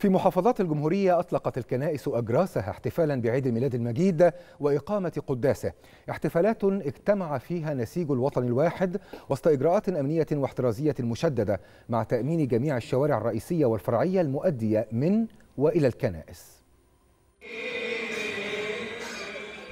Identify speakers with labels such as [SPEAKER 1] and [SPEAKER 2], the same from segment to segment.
[SPEAKER 1] في محافظات الجمهورية أطلقت الكنائس أجراسها احتفالا بعيد الميلاد المجيد وإقامة قداسه احتفالات اجتمع فيها نسيج الوطن الواحد وسط إجراءات أمنية واحترازية مشددة مع تأمين جميع الشوارع الرئيسية والفرعية المؤدية من وإلى الكنائس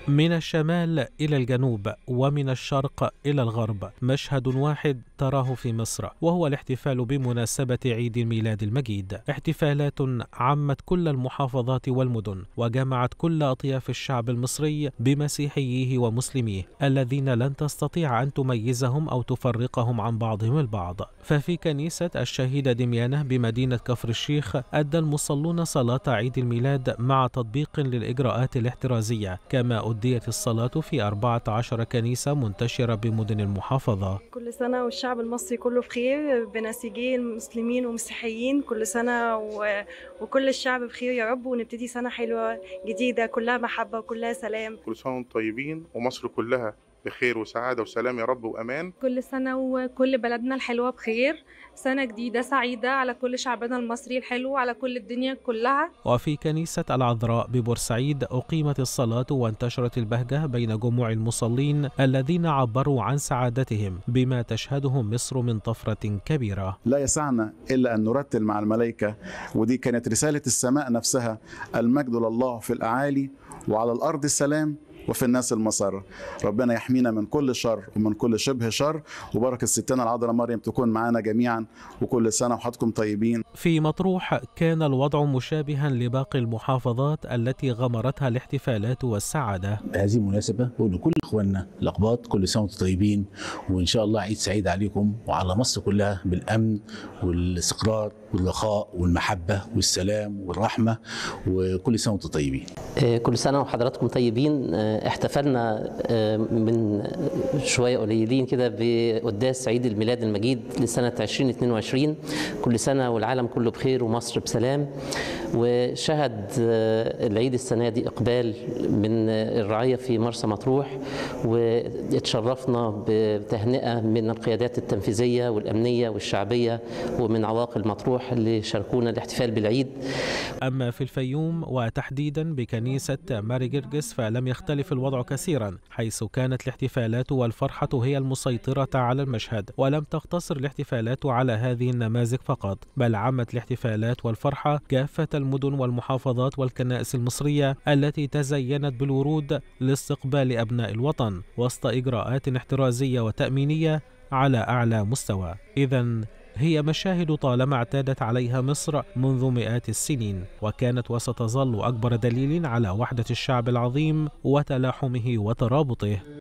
[SPEAKER 1] من الشمال إلى الجنوب ومن الشرق إلى الغرب مشهد واحد تراه في مصر وهو الاحتفال بمناسبة عيد الميلاد المجيد احتفالات عمت كل المحافظات والمدن وجمعت كل أطياف الشعب المصري بمسيحيه ومسلميه الذين لن تستطيع أن تميزهم أو تفرقهم عن بعضهم البعض ففي كنيسة الشهيدة دميانة بمدينة كفر الشيخ أدى المصلون صلاة عيد الميلاد مع تطبيق للإجراءات الاحترازية كما أديت الصلاة في 14 كنيسة منتشرة بمدن المحافظة كل
[SPEAKER 2] سنة والشعب الشعب المصري كله بخير بناسجيه المسلمين ومسيحيين كل سنة و... وكل الشعب بخير يا رب ونبتدي سنة حلوة جديدة كلها محبة وكلها سلام كل سنة وانتم طيبين ومصر كلها بخير وسعاده وسلام يا رب وامان كل سنه
[SPEAKER 1] وكل بلدنا الحلوه بخير سنه جديده سعيده على كل شعبنا المصري الحلو على كل الدنيا كلها وفي كنيسه العذراء ببورسعيد اقيمت الصلاه وانتشرت البهجه بين جموع المصلين الذين عبروا عن سعادتهم بما تشهده مصر من طفره كبيره
[SPEAKER 2] لا يسعنا الا ان نرتل مع الملائكه ودي كانت رساله السماء نفسها المجد لله في الاعالي وعلى الارض السلام وفي الناس المسر ربنا يحمينا من كل شر ومن كل شبه شر وبركة ستنا العذراء مريم تكون معنا جميعا وكل سنة وحضراتكم طيبين في مطروح
[SPEAKER 1] كان الوضع مشابها لباقي المحافظات التي غمرتها الاحتفالات والسعادة هذه مناسبة لكل إخواننا الأقباط كل سنة وانتم طيبين وإن شاء الله عيد سعيد عليكم وعلى مصر كلها بالأمن والاستقرار والرخاء والمحبة والسلام والرحمة وكل سنة وانتم طيبين
[SPEAKER 3] آه، كل سنة وحضراتكم طيبين آه، احتفلنا آه، من شوية قليلين كده بقداس عيد الميلاد المجيد لسنة 2022 كل سنة والعالم كله بخير ومصر بسلام وشهد آه، العيد السنة دي إقبال من الرعاية في مرسى مطروح واتشرفنا بتهنئة من القيادات التنفيذية والأمنية والشعبية ومن عواقل مطروح اللي شاركونا الاحتفال بالعيد
[SPEAKER 1] أما في الفيوم وتحديدا بكنيسة ماري جرجس فلم يختلف يختلف الوضع كثيرا حيث كانت الاحتفالات والفرحة هي المسيطرة على المشهد ولم تقتصر الاحتفالات على هذه النماذج فقط بل عمت الاحتفالات والفرحة كافة المدن والمحافظات والكنائس المصرية التي تزينت بالورود لاستقبال أبناء الوطن وسط إجراءات احترازية وتأمينية على أعلى مستوى إذا هي مشاهد طالما اعتادت عليها مصر منذ مئات السنين وكانت وستظل أكبر دليل على وحدة الشعب العظيم وتلاحمه وترابطه